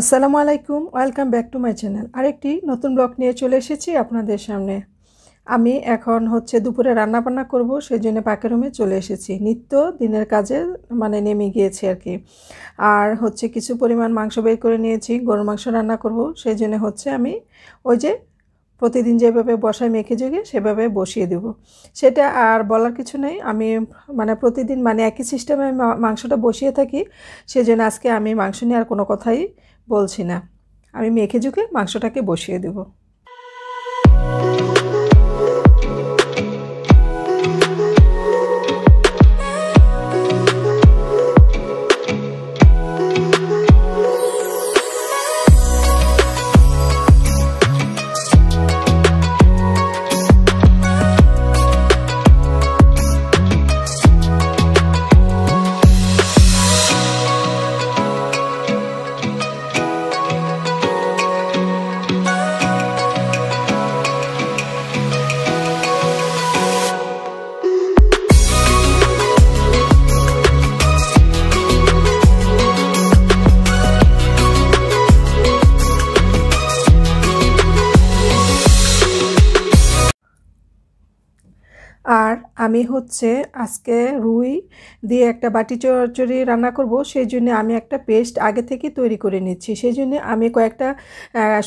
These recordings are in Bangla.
আসসালামু আলাইকুম welcome back to my channel আরেকটি নতুন ব্লগ নিয়ে চলে এসেছি আপনাদের সামনে আমি এখন হচ্ছে দুপুরে রান্না বান্না করব সেই জন্য পাকের রুমে চলে এসেছি নিত্য দিনের কাজে মানে নেমে গিয়েছি আর কি আর হচ্ছে কিছু পরিমাণ মাংস বের করে নিয়েছি গরু মাংস রান্না করব সেই জন্য হচ্ছে আমি ওই যে প্রতিদিন যেভাবে বসায় মেখে জুগে সেভাবে বসিয়ে দেব সেটা আর বলার কিছু নেই আমি মানে প্রতিদিন মানে একই সিস্টেমে মাংসটা বসিয়ে থাকি সেজন্য আজকে আমি মাংস নিয়ে আর কোনো কথাই বলছি না আমি মেখে ঝুঁকে মাংসটাকে বসিয়ে দেবো আমি হচ্ছে আজকে রুই দিয়ে একটা বাটি চড়চড়ি রান্না করব সেই জন্য আমি একটা পেস্ট আগে থেকে তৈরি করে নিচ্ছি সেই জন্য আমি কয়েকটা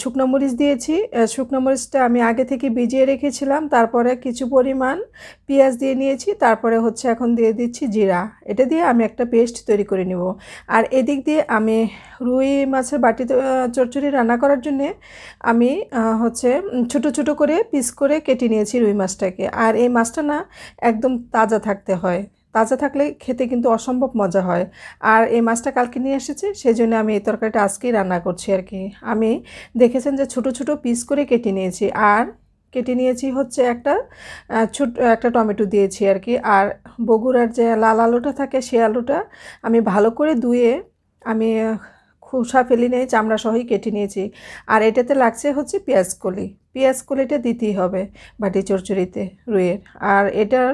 শুকনো মরিচ দিয়েছি শুকনো মরিচটা আমি আগে থেকে ভিজিয়ে রেখেছিলাম তারপরে কিছু পরিমাণ পেঁয়াজ দিয়ে নিয়েছি তারপরে হচ্ছে এখন দিয়ে দিচ্ছি জিরা এটা দিয়ে আমি একটা পেস্ট তৈরি করে নিব আর এদিক দিয়ে আমি রুই মাছের বাটি চড়চড়ি রান্না করার জন্যে আমি হচ্ছে ছোট ছোট করে পিস করে কেটে নিয়েছি রুই মাছটাকে আর এই মাছটা না একদম তাজা থাকতে হয় তাজা থাকলে খেতে কিন্তু অসম্ভব মজা হয় আর এই মাছটা কালকে নিয়ে এসেছে সেই জন্য আমি এই তরকারিটা আজকেই রান্না করছি আর কি আমি দেখেছেন যে ছোট ছোট পিস করে কেটে নিয়েছি আর কেটে নিয়েছি হচ্ছে একটা ছোট একটা টমেটো দিয়েছি আর কি আর বগুড়ার যে লাল আলুটা থাকে সে আলুটা আমি ভালো করে ধুয়ে আমি খোসা ফেলি নিয়ে চামড়া সহই কেটে নিয়েছি আর এটাতে লাগছে হচ্ছে পেঁয়াজ কলি পেঁয়াজ কলিটা দিতেই হবে বাটি চড়চড়িতে রুইয়ের আর এটার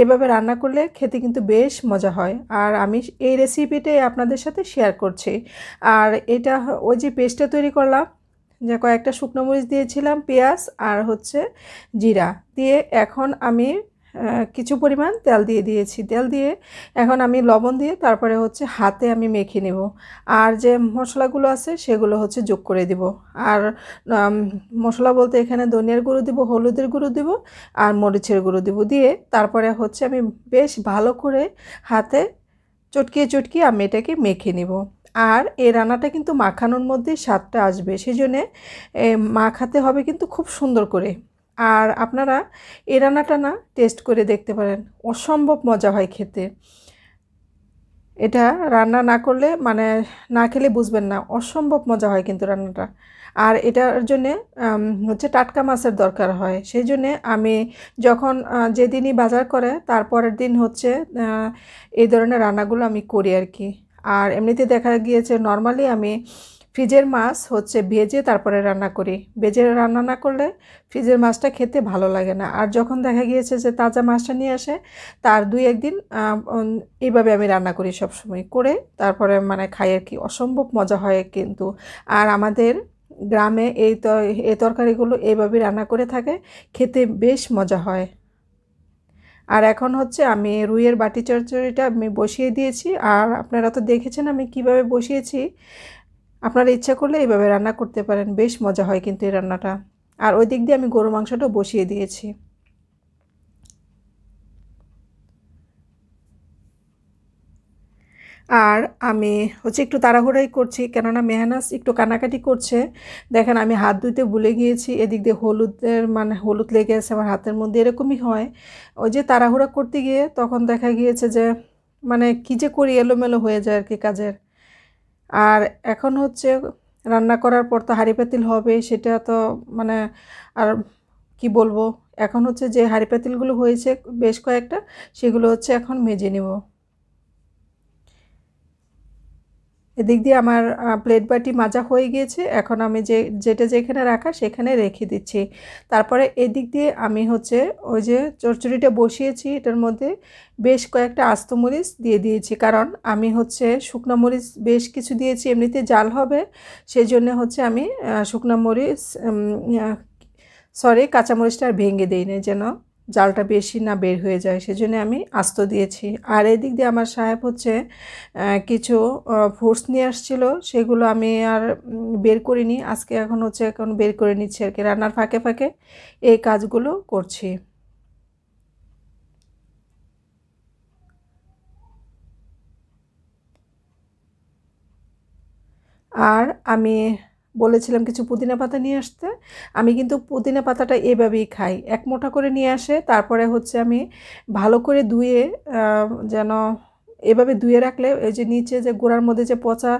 এভাবে রান্না করলে খেতে কিন্তু বেশ মজা হয় আর আমি এই রেসিপিটাই আপনাদের সাথে শেয়ার করছি আর এটা ওই যে পেস্টটা তৈরি করলাম যে কয়েকটা শুকনো মরিচ দিয়েছিলাম পেঁয়াজ আর হচ্ছে জিরা দিয়ে এখন আমি কিছু পরিমাণ তেল দিয়ে দিয়েছি তেল দিয়ে এখন আমি লবণ দিয়ে তারপরে হচ্ছে হাতে আমি মেখে নেব আর যে মশলাগুলো আছে সেগুলো হচ্ছে যোগ করে দিব আর মশলা বলতে এখানে ধনিয়ার গুঁড়ো দিব হলুদের গুঁড়ো দিব আর মরিচের গুঁড়ো দিব দিয়ে তারপরে হচ্ছে আমি বেশ ভালো করে হাতে চটকিয়ে চটকিয়ে আমি এটাকে মেখে নেব আর এই রান্নাটা কিন্তু মাখানোর মধ্যে স্বাদটা আসবে সেই জন্যে মাখাতে হবে কিন্তু খুব সুন্দর করে আর আপনারা এ রান্নাটা না টেস্ট করে দেখতে পারেন অসম্ভব মজা হয় খেতে এটা রান্না না করলে মানে না খেলে বুঝবেন না অসম্ভব মজা হয় কিন্তু রান্নাটা আর এটার জন্যে হচ্ছে টাটকা মাছের দরকার হয় সেই জন্যে আমি যখন যেদিনই বাজার করে তারপরের দিন হচ্ছে এই ধরনের রান্নাগুলো আমি করি আর কি আর এমনিতে দেখা গিয়েছে নর্মালি আমি ফ্রিজের মাছ হচ্ছে ভেজে তারপরে রান্না করি ভেজে রান্না না করলে ফ্রিজের মাছটা খেতে ভালো লাগে না আর যখন দেখা গিয়েছে যে তাজা মাছটা নিয়ে আসে তার দুই একদিন এইভাবে আমি রান্না করি সব সময় করে তারপরে মানে খাই আর কি অসম্ভব মজা হয় কিন্তু আর আমাদের গ্রামে এই এই তরকারিগুলো এইভাবে রান্না করে থাকে খেতে বেশ মজা হয় আর এখন হচ্ছে আমি রুইয়ের বাটি চরচড়িটা আমি বসিয়ে দিয়েছি আর আপনারা তো দেখেছেন আমি কিভাবে বসিয়েছি আপনারা ইচ্ছা করলে এইভাবে রান্না করতে পারেন বেশ মজা হয় কিন্তু এই রান্নাটা আর ওই দিক দিয়ে আমি গরু মাংসটাও বসিয়ে দিয়েছি আর আমি হচ্ছে একটু তাড়াহুড়াই করছি কেননা মেহনাজ একটু কানাকাটি করছে দেখেন আমি হাত ধুইতে ভুলে গিয়েছি এদিক দিয়ে হলুদের মানে হলুদ লেগে আছে আমার হাতের মধ্যে এরকমই হয় ওই যে তাড়াহুড়া করতে গিয়ে তখন দেখা গিয়েছে যে মানে কী যে করি এলোমেলো হয়ে যায় আর কি কাজের আর এখন হচ্ছে রান্না করার পর তো হাঁড়ি পাতিল হবে সেটা তো মানে আর কি বলবো এখন হচ্ছে যে হাঁড়ি পাতিলগুলো হয়েছে বেশ কয়েকটা সেগুলো হচ্ছে এখন মেজে নেব এদিক দিয়ে আমার প্লেট বাটি মাজা হয়ে গিয়েছে এখন আমি যে যেটা যেখানে রাখা সেখানে রেখে দিচ্ছি তারপরে এদিক দিয়ে আমি হচ্ছে ওই যে চচ্চড়িটা বসিয়েছি এটার মধ্যে বেশ কয়েকটা আস্ত মরিচ দিয়ে দিয়েছি কারণ আমি হচ্ছে শুকনো মরিচ বেশ কিছু দিয়েছি এমনিতে জাল হবে সেই জন্য হচ্ছে আমি শুকনো মরিচ সরি কাঁচামরিচটা আর ভেঙে দিই না যেন জালটা বেশি না বের হয়ে যায় সেজন্য আমি আস্ত দিয়েছি আর এদিক দিয়ে আমার সাহেব হচ্ছে কিছু ফোর্স নিয়ে আসছিলো সেগুলো আমি আর বের করিনি আজকে এখন হচ্ছে এখন বের করে নিচ্ছি আর কি রান্নার ফাঁকে ফাঁকে এই কাজগুলো করছি আর আমি বলেছিলাম কিছু পুদিনা পাতা নিয়ে আসতে আমি কিন্তু পুদিনা পাতাটা এভাবেই খাই এক মোটা করে নিয়ে আসে তারপরে হচ্ছে আমি ভালো করে ধুয়ে যেন এভাবে ধুয়ে রাখলে ওই যে নিচে যে গোড়ার মধ্যে যে পচা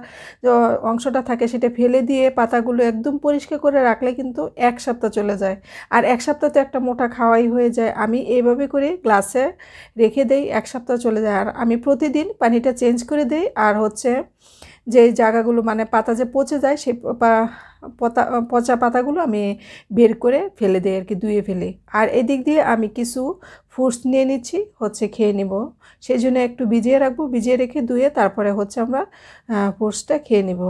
অংশটা থাকে সেটা ফেলে দিয়ে পাতাগুলো একদম পরিষ্কার করে রাখলে কিন্তু এক সপ্তাহ চলে যায় আর এক সপ্তাহ তো একটা মোটা খাওয়াই হয়ে যায় আমি এইভাবে করে গ্লাসে রেখে দেই এক সপ্তাহ চলে যায় আর আমি প্রতিদিন পানিটা চেঞ্জ করে দেই আর হচ্ছে যে জায়গাগুলো মানে পাতা যে পচে যায় সেই পতা পচা পাতাগুলো আমি বের করে ফেলে দিই আর কি ধুয়ে ফেলি আর এদিক দিয়ে আমি কিছু ফ্রুটস নিয়ে নিচ্ছি হচ্ছে খেয়ে নেব সেই জন্য একটু ভিজিয়ে রাখবো ভিজিয়ে রেখে ধুয়ে তারপরে হচ্ছে আমরা ফ্রুটসটা খেয়ে নেব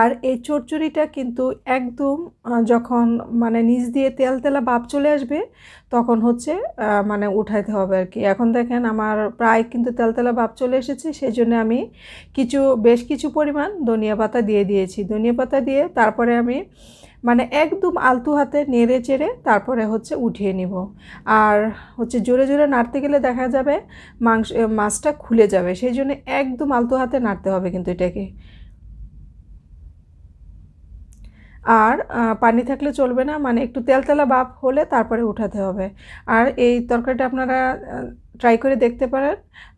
আর এই চচ্চড়িটা কিন্তু একদম যখন মানে নিচ দিয়ে তেল তেলা বাপ চলে আসবে তখন হচ্ছে মানে উঠাইতে হবে আর কি এখন দেখেন আমার প্রায় কিন্তু তেল তেলা বাপ চলে এসেছে সেই জন্য আমি কিছু বেশ কিছু পরিমাণ ধনিয়া পাতা দিয়ে দিয়েছি ধনিয়া পাতা দিয়ে তারপরে আমি মানে একদম আলতু হাতে নেড়ে চেড়ে তারপরে হচ্ছে উঠিয়ে নিব আর হচ্ছে জোরে জোরে নাড়তে গেলে দেখা যাবে মাংস মাছটা খুলে যাবে সেই জন্য একদম আলতু হাতে নাড়তে হবে কিন্তু এটাকে আর পানি থাকলে চলবে না মানে একটু তেলতেলা বাপ হলে তারপরে উঠাতে হবে আর এই তরকারিটা আপনারা ট্রাই করে দেখতে পারেন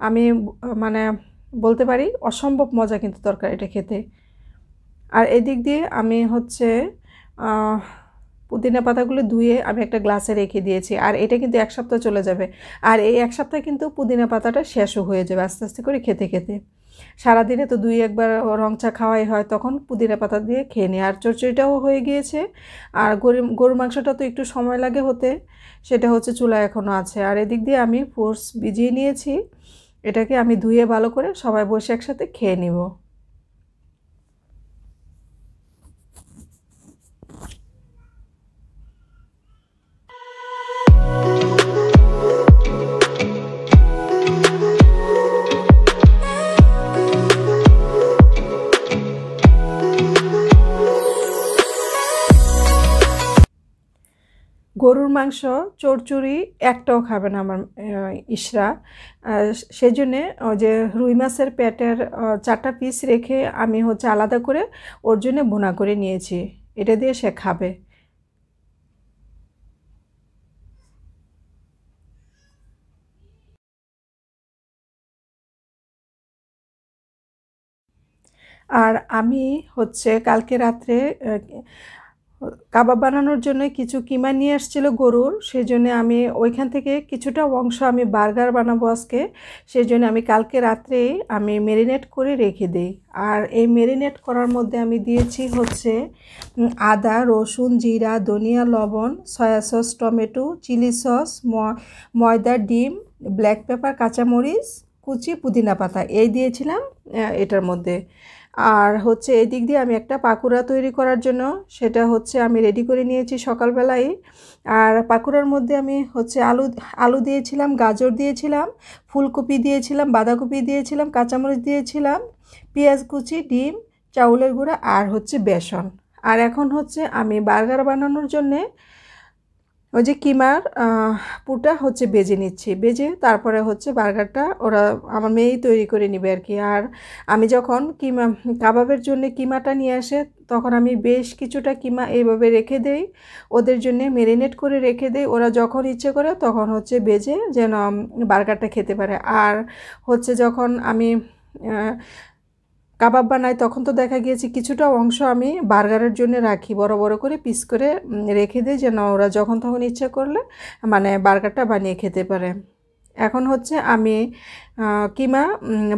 আমি মানে বলতে পারি অসম্ভব মজা কিন্তু তরকারিটা খেতে আর এদিক দিয়ে আমি হচ্ছে পুদিনা পাতাগুলো ধুয়ে আমি একটা গ্লাসে রেখে দিয়েছি আর এটা কিন্তু এক সপ্তাহ চলে যাবে আর এই এক সপ্তাহে কিন্তু পুদিনা পাতাটা শেষও হয়ে যাবে আস্তে আস্তে করে খেতে খেতে সারাদিনে তো দুই একবার রং চা খাওয়াই হয় তখন পুদিনা পাতা দিয়ে খেয়ে নিই আর চচ্চড়িটাও হয়ে গিয়েছে আর গরু গরুর মাংসটা তো একটু সময় লাগে হতে সেটা হচ্ছে চুলা এখনও আছে আর এদিক দিয়ে আমি ফোর্স ভিজিয়ে নিয়েছি এটাকে আমি ধুয়ে ভালো করে সবাই বসে একসাথে খেয়ে নিব মাংস চড়চড়ি একটাও খাবে না আমার ইসরা সেজন্যে যে রুই মাছের পেটের চারটা পিস রেখে আমি হচ্ছে আলাদা করে ওর জন্য বোনা করে নিয়েছি এটা দিয়ে সে খাবে আর আমি হচ্ছে কালকে রাত্রে কাবাব বানানোর জন্য কিছু কিমা নিয়ে আসছিলো গরুর সেই জন্য আমি ওইখান থেকে কিছুটা অংশ আমি বার্গার বানাবো আজকে সেই জন্য আমি কালকে রাত্রে আমি মেরিনেট করে রেখে দিই আর এই মেরিনেট করার মধ্যে আমি দিয়েছি হচ্ছে আদা রসুন জিরা ধনিয়া লবণ soya sauce tomato chilli sauce ময়দা ডিম ব্ল্যাক পেপার কাঁচামরিচ কুচি পুদিনা পাতা এই দিয়েছিলাম এটার মধ্যে আর হচ্ছে এদিক দিয়ে আমি একটা পাকুড়া তৈরি করার জন্য সেটা হচ্ছে আমি রেডি করে নিয়েছি সকালবেলায় আর পাকুড়ার মধ্যে আমি হচ্ছে আলু আলু দিয়েছিলাম গাজর দিয়েছিলাম ফুলকপি দিয়েছিলাম বাঁধাকপি দিয়েছিলাম কাঁচামরিচ দিয়েছিলাম পেঁয়াজ কুচি ডিম চাউলের গুঁড়া আর হচ্ছে বেসন আর এখন হচ্ছে আমি বার্গার বানানোর জন্যে ওই যে কিমার পুটা হচ্ছে বেজে নিচ্ছি বেজে তারপরে হচ্ছে বার্গারটা ওরা আমার মেয়েই তৈরি করে নেবে আর কি আর আমি যখন কিমা কাবাবের জন্য কিমাটা নিয়ে আসে তখন আমি বেশ কিছুটা কিমা এইভাবে রেখে দেই ওদের জন্য মেরিনেট করে রেখে দেই ওরা যখন ইচ্ছে করে তখন হচ্ছে বেজে যেন বার্গারটা খেতে পারে আর হচ্ছে যখন আমি কাবাব বানাই তখন তো দেখা গিয়েছে কিছুটা অংশ আমি বার্গারের জন্য রাখি বড় বড় করে পিস করে রেখে দিই যেন ওরা যখন তখন ইচ্ছা করলে মানে বার্গারটা বানিয়ে খেতে পারে এখন হচ্ছে আমি কিমা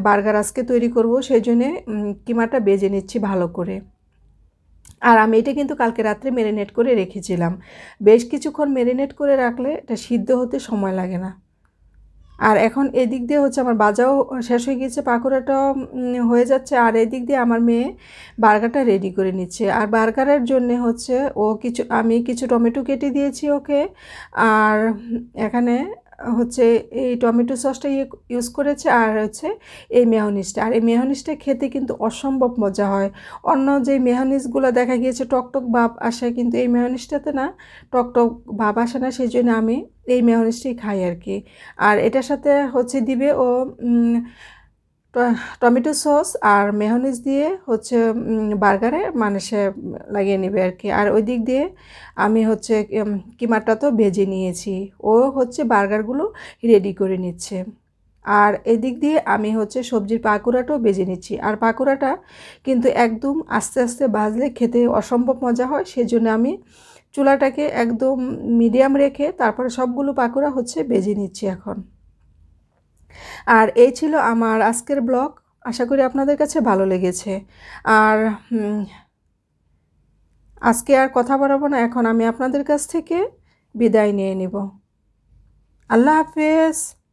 বার্গার আজকে তৈরি করব সেই জন্যে কিমাটা বেজে নিচ্ছি ভালো করে আর আমি এটা কিন্তু কালকে রাত্রে ম্যারিনেট করে রেখেছিলাম বেশ কিছুক্ষণ ম্যারিনেট করে রাখলে এটা সিদ্ধ হতে সময় লাগে না আর এখন এদিক দিয়ে হচ্ছে আমার বাজাও শেষ হয়ে গিয়েছে পাকোড়াটা হয়ে যাচ্ছে আর এদিক দিয়ে আমার মেয়ে বার্গারটা রেডি করে নিচ্ছে আর বার্গারের জন্য হচ্ছে ও কিছু আমি কিছু টমেটো কেটে দিয়েছি ওকে আর এখানে হচ্ছে এই টমেটো সসটা ইয়ে ইউজ করেছে আর হচ্ছে এই মেহনিসটা আর এই মেহনিসটা খেতে কিন্তু অসম্ভব মজা হয় অন্য যে মেহনিসগুলো দেখা গিয়েছে টকটক ভাব আসে কিন্তু এই মেহনিসটাতে না টকটক ভাব আসে না সেই জন্য আমি এই মেহনিসটাই খাই আর কি আর এটার সাথে হচ্ছে দিবে ও টমেটো সস আর মেহনিজ দিয়ে হচ্ছে বার্গারে মানে সে লাগিয়ে নেবে আর কি আর ওই দিক দিয়ে আমি হচ্ছে কিমারটা তো ভেজে নিয়েছি ও হচ্ছে বার্গারগুলো রেডি করে নিচ্ছে আর এদিক দিয়ে আমি হচ্ছে সবজির পাকোড়াটাও বেজে নিচ্ছি আর পাকোড়াটা কিন্তু একদম আস্তে আস্তে ভাজলে খেতে অসম্ভব মজা হয় সেজন্য আমি চুলাটাকে একদম মিডিয়াম রেখে তারপরে সবগুলো পাকোড়া হচ্ছে বেজে নিচ্ছি এখন আর এই ছিল আমার আজকের ব্লগ আশা করি আপনাদের কাছে ভালো লেগেছে আর আজকে আর কথা বাড়াবো না এখন আমি আপনাদের কাছ থেকে বিদায় নিয়ে নিব আল্লাহ হাফেজ